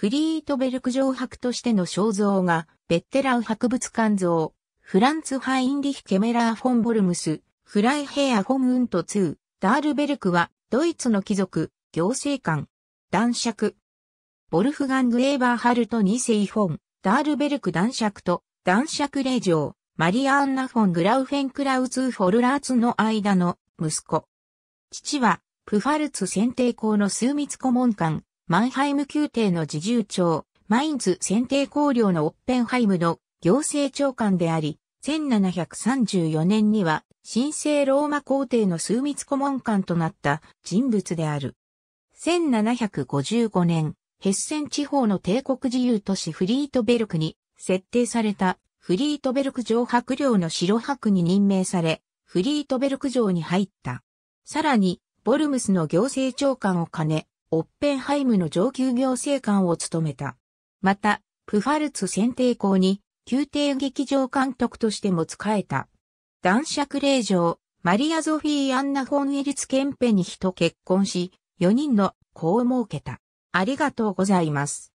フリートベルク城博としての肖像が、ベッテラウ博物館像、フランツ・ハインリヒ・ケメラー・フォン・ボルムス、フライヘア・フォン・ウントー、ダールベルクは、ドイツの貴族、行政官、男爵。ボルフガング・エーバーハルトセ世フォン、ダールベルク男爵と、男爵令嬢、マリアンナ・フォン・グラウフェン・クラウツ・フォルラーツの間の息子。父は、プファルツ選定校の数密顧問官、マンハイム宮廷の侍従長、マインズ選定公領のオッペンハイムの行政長官であり、1734年には神聖ローマ皇帝の枢密顧問官となった人物である。1755年、ヘッセン地方の帝国自由都市フリートベルクに設定されたフリートベルク城白領の白白に任命され、フリートベルク城に入った。さらに、ボルムスの行政長官を兼ね、オッペンハイムの上級行政官を務めた。また、プファルツ選定校に、宮廷劇場監督としても仕えた。男爵令嬢、マリア・ゾフィー・アンナ・フォン・エリツ・ケンペニヒと結婚し、4人の子を設けた。ありがとうございます。